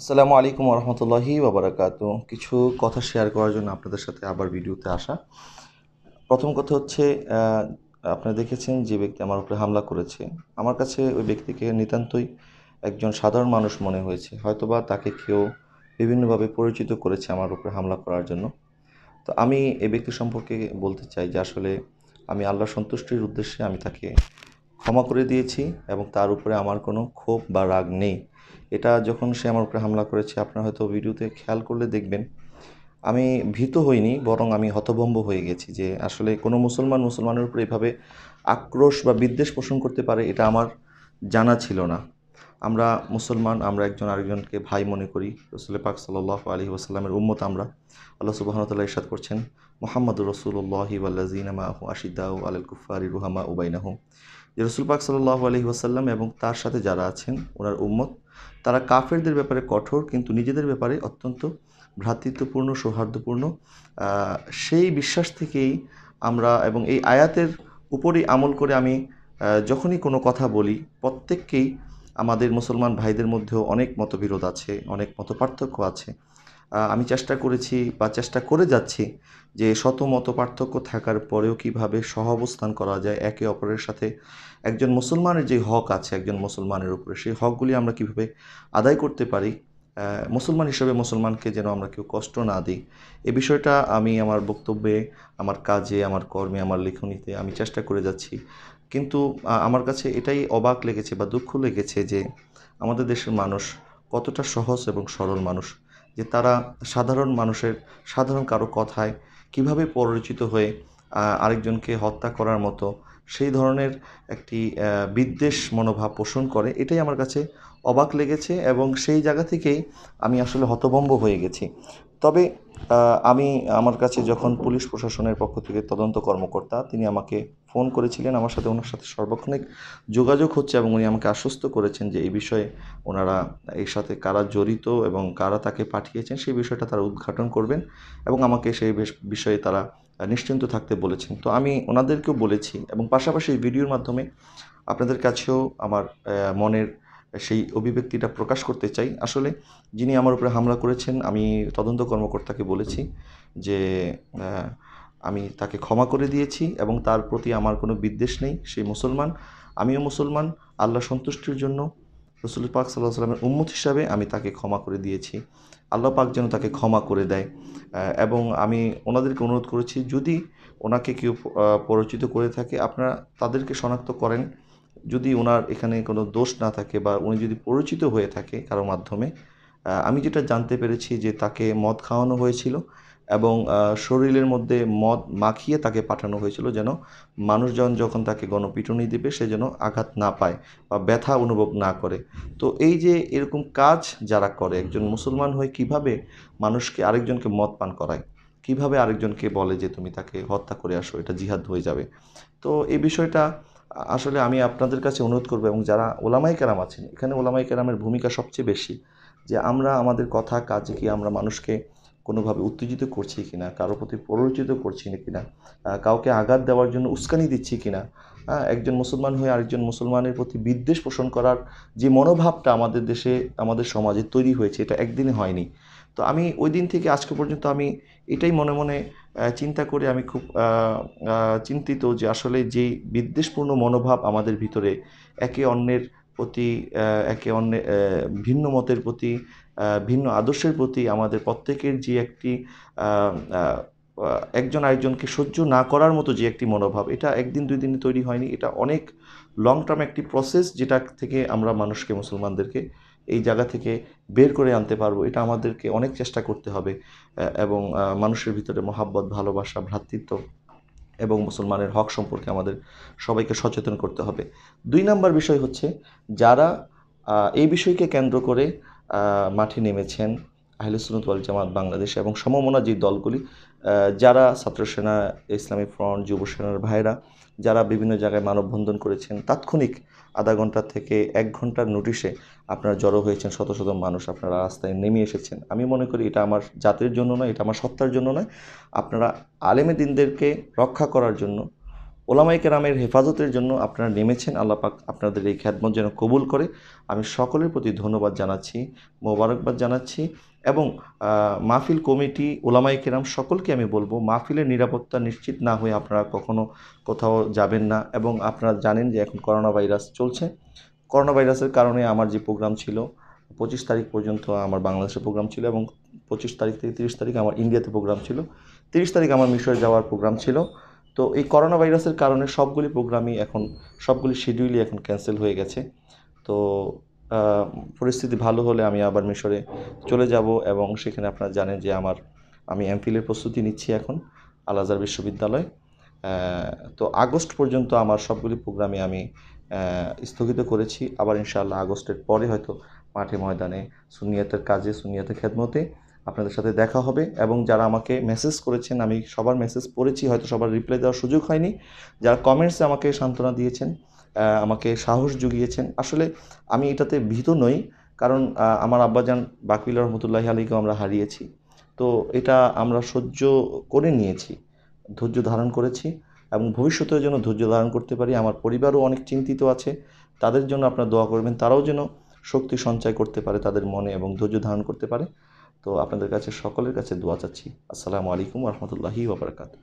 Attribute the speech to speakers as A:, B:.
A: আসসালামু আলাইকুম রহমতুল্লাহি বাবরাকাত কিছু কথা শেয়ার করার জন্য আপনাদের সাথে আবার ভিডিওতে আসা প্রথম কথা হচ্ছে আপনারা দেখেছেন যে ব্যক্তি আমার উপরে হামলা করেছে আমার কাছে ওই ব্যক্তিকে নিতান্তই একজন সাধারণ মানুষ মনে হয়েছে হয়তোবা তাকে কেউ বিভিন্নভাবে পরিচিত করেছে আমার উপরে হামলা করার জন্য তো আমি এই ব্যক্তি সম্পর্কে বলতে চাই যে আসলে আমি আল্লাহ সন্তুষ্টির উদ্দেশ্যে আমি তাকে ক্ষমা করে দিয়েছি এবং তার উপরে আমার কোনো ক্ষোভ বা রাগ নেই এটা যখন সে আমার উপরে হামলা করেছে আপনারা হয়তো ভিডিওতে খেয়াল করলে দেখবেন আমি ভীত হইনি বরং আমি হতভম্ব হয়ে গেছি যে আসলে কোনো মুসলমান মুসলমানের উপরে এভাবে আক্রোশ বা বিদ্বেষ পোষণ করতে পারে এটা আমার জানা ছিল না আমরা মুসলমান আমরা একজন আরেকজনকে ভাই মনে করি রসুল পাক সাল্লাহ আলী ওসাল্লামের উম্মত আমরা আল্লাহ সুবাহনতাল্লাহ ইসাদ করছেন মোহাম্মদুর রসুল্লাহি আল্লাহমাহু আশিদা ও আল কুফারি রুহামা উবাইনাহু যে রসুল পাক সাল্লাহ আলী ওসাল্লাম এবং তার সাথে যারা আছেন ওনার উম্মত তারা কাফেরদের ব্যাপারে কঠোর কিন্তু নিজেদের ব্যাপারে অত্যন্ত ভ্রাতৃত্বপূর্ণ সৌহার্দ্যপূর্ণ সেই বিশ্বাস থেকেই আমরা এবং এই আয়াতের উপরেই আমল করে আমি যখনই কোনো কথা বলি প্রত্যেককেই আমাদের মুসলমান ভাইদের মধ্যেও অনেক মতবিরোধ আছে অনেক মত পার্থক্য আছে আমি চেষ্টা করেছি বা চেষ্টা করে যাচ্ছি যে শত মত পার্থক্য থাকার পরেও কিভাবে সহ অবস্থান করা যায় একে অপরের সাথে একজন মুসলমানের যে হক আছে একজন মুসলমানের উপরে সেই হকগুলি আমরা কিভাবে আদায় করতে পারি মুসলমান হিসেবে মুসলমানকে যেন আমরা কেউ কষ্ট না দিই এ বিষয়টা আমি আমার বক্তব্যে আমার কাজে আমার কর্মে আমার লেখনীতে আমি চেষ্টা করে যাচ্ছি কিন্তু আমার কাছে এটাই অবাক লেগেছে বা দুঃখ লেগেছে যে আমাদের দেশের মানুষ কতটা সহজ এবং সরল মানুষ যে তারা সাধারণ মানুষের সাধারণ কারো কথায় কিভাবে পরিচিত হয়ে আরেকজনকে হত্যা করার মতো সেই ধরনের একটি বিদ্বেষ মনোভাব পোষণ করে এটাই আমার কাছে অবাক লেগেছে এবং সেই জায়গা থেকেই আমি আসলে হতভম্ব হয়ে গেছি তবে আমি আমার কাছে যখন পুলিশ প্রশাসনের পক্ষ থেকে তদন্ত কর্মকর্তা তিনি আমাকে ফোন করেছিলেন আমার সাথে ওনার সাথে সর্বক্ষণিক যোগাযোগ হচ্ছে এবং উনি আমাকে আশ্বস্ত করেছেন যে এই বিষয়ে ওনারা এর সাথে কারা জড়িত এবং কারা তাকে পাঠিয়েছেন সেই বিষয়টা তারা উদ্ঘাটন করবেন এবং আমাকে সেই বিষয়ে তারা নিশ্চিন্ত থাকতে বলেছেন তো আমি ওনাদেরকেও বলেছি এবং পাশাপাশি ভিডিওর মাধ্যমে আপনাদের কাছেও আমার মনের সেই অভিব্যক্তিটা প্রকাশ করতে চাই আসলে যিনি আমার উপরে হামলা করেছেন আমি তদন্ত কর্মকর্তাকে বলেছি যে আমি তাকে ক্ষমা করে দিয়েছি এবং তার প্রতি আমার কোনো বিদ্বেষ নেই সেই মুসলমান আমিও মুসলমান আল্লাহ সন্তুষ্টির জন্য রসুল পাক সাল্লাহ সাল্লামের উম্মত হিসাবে আমি তাকে ক্ষমা করে দিয়েছি আল্লাহ পাক যেন তাকে ক্ষমা করে দেয় এবং আমি ওনাদেরকে অনুরোধ করেছি যদি ওনাকে কেউ পরিচিত করে থাকে আপনারা তাদেরকে শনাক্ত করেন যদি ওনার এখানে কোনো দোষ না থাকে বা উনি যদি পরিচিত হয়ে থাকে কারো মাধ্যমে আমি যেটা জানতে পেরেছি যে তাকে মদ খাওয়ানো হয়েছিল এবং শরীরের মধ্যে মদ মাখিয়ে তাকে পাঠানো হয়েছিল যেন মানুষজন যখন তাকে গণপিটুনি দেবে সে যেন আঘাত না পায় বা ব্যথা অনুভব না করে তো এই যে এরকম কাজ যারা করে একজন মুসলমান হয়ে কিভাবে মানুষকে আরেকজনকে মদ পান করায় কিভাবে আরেকজনকে বলে যে তুমি তাকে হত্যা করে আসো এটা জিহাদ হয়ে যাবে তো এই বিষয়টা আসলে আমি আপনাদের কাছে অনুরোধ করবো এবং যারা ওলামাই কেরাম আছেন এখানে ওলামাই কেরামের ভূমিকা সবচেয়ে বেশি যে আমরা আমাদের কথা কাজে কি আমরা মানুষকে কোনোভাবে উত্তেজিত করছি না কারোর প্রতি প্ররোচিত করছি কিনা কাউকে আঘাত দেওয়ার জন্য উস্কানি দিচ্ছি কিনা একজন মুসলমান হয়ে আরেকজন মুসলমানের প্রতি বিদ্বেষ পোষণ করার যে মনোভাবটা আমাদের দেশে আমাদের সমাজে তৈরি হয়েছে এটা একদিনে হয়নি তো আমি ওই দিন থেকে আজকে পর্যন্ত আমি এটাই মনে মনে চিন্তা করে আমি খুব চিন্তিত যে আসলে যে বিদ্বেষপূর্ণ মনোভাব আমাদের ভিতরে একে অন্যের প্রতি একে অন্য ভিন্ন মতের প্রতি ভিন্ন আদর্শের প্রতি আমাদের প্রত্যেকের যে একটি একজন আরেকজনকে সহ্য না করার মতো যে একটি মনোভাব এটা একদিন দুই দিনে তৈরি হয়নি এটা অনেক লং টার্ম একটি প্রসেস যেটা থেকে আমরা মানুষকে মুসলমানদেরকে এই জায়গা থেকে বের করে আনতে পারবো এটা আমাদেরকে অনেক চেষ্টা করতে হবে এবং মানুষের ভিতরে মহাব্বত ভালোবাসা ভ্রাতৃত্ব এবং মুসলমানের হক সম্পর্কে আমাদের সবাইকে সচেতন করতে হবে দুই নাম্বার বিষয় হচ্ছে যারা এই বিষয়কে কেন্দ্র করে মাঠে নেমেছেন আহলেসুনত আল জামাত বাংলাদেশ এবং সমমনা যে দলগুলি যারা ছাত্রসেনা ইসলামী ফ্রন্ট যুবসেনার ভাইরা যারা বিভিন্ন জায়গায় মানববন্ধন করেছেন তাৎক্ষণিক আধা ঘন্টা থেকে এক ঘন্টার নোটিশে আপনারা জড়ো হয়েছেন শত শত মানুষ আপনারা রাস্তায় নেমে এসেছেন আমি মনে করি এটা আমার জাতির জন্য নয় এটা আমার সত্তার জন্য নয় আপনারা আলেমে দিনদেরকে রক্ষা করার জন্য ওলামাই কেরামের হেফাজতের জন্য আপনারা নেমেছেন আল্লাপাক আপনাদের এই খ্যাতমত যেন কবুল করে আমি সকলের প্রতি ধন্যবাদ জানাচ্ছি মোবারকবাদ জানাচ্ছি এবং মাহফিল কমিটি ওলামাই কেরাম সকলকে আমি বলবো মাহফিলের নিরাপত্তা নিশ্চিত না হয়ে আপনারা কখনো কোথাও যাবেন না এবং আপনারা জানেন যে এখন করোনা ভাইরাস চলছে করোনা ভাইরাসের কারণে আমার যে প্রোগ্রাম ছিল পঁচিশ তারিখ পর্যন্ত আমার বাংলাদেশে প্রোগ্রাম ছিল এবং পঁচিশ তারিখ থেকে তিরিশ তারিখ আমার ইন্ডিয়াতে প্রোগ্রাম ছিল তিরিশ তারিখ আমার মিশরে যাওয়ার প্রোগ্রাম ছিল তো এই করোনা ভাইরাসের কারণে সবগুলি প্রোগ্রামই এখন সবগুলি শিডিউলই এখন ক্যান্সেল হয়ে গেছে তো পরিস্থিতি ভালো হলে আমি আবার মিশরে চলে যাব এবং সেখানে আপনারা জানেন যে আমার আমি এমফিলের প্রস্তুতি নিচ্ছি এখন আল আজহার বিশ্ববিদ্যালয় তো আগস্ট পর্যন্ত আমার সবগুলি প্রোগ্রামে আমি স্থগিত করেছি আবার ইনশাআল্লাহ আগস্টের পরে হয়তো মাঠে ময়দানে সুনিয়াতের কাজে সুনিয়াতের খেদমতে আপনাদের সাথে দেখা হবে এবং যারা আমাকে মেসেজ করেছেন আমি সবার মেসেজ পড়েছি হয়তো সবার রিপ্লাই দেওয়ার সুযোগ হয়নি যারা কমেন্টসে আমাকে সান্ত্বনা দিয়েছেন আমাকে সাহস জুগিয়েছেন আসলে আমি এটাতে ভীত নই কারণ আমার আব্বাজান বাকিল রহমতুল্লাহ আলীকেও আমরা হারিয়েছি তো এটা আমরা সহ্য করে নিয়েছি ধৈর্য ধারণ করেছি এবং ভবিষ্যতের জন্য ধৈর্য ধারণ করতে পারি আমার পরিবারও অনেক চিন্তিত আছে তাদের জন্য আপনারা দোয়া করবেন তারাও যেন শক্তি সঞ্চয় করতে পারে তাদের মনে এবং ধৈর্য ধারণ করতে পারে তো আপনাদের কাছে সকলের কাছে দোয়া চাচ্ছি আসসালামু আলাইকুম রহমতুল্লাহি ওবরাকাতু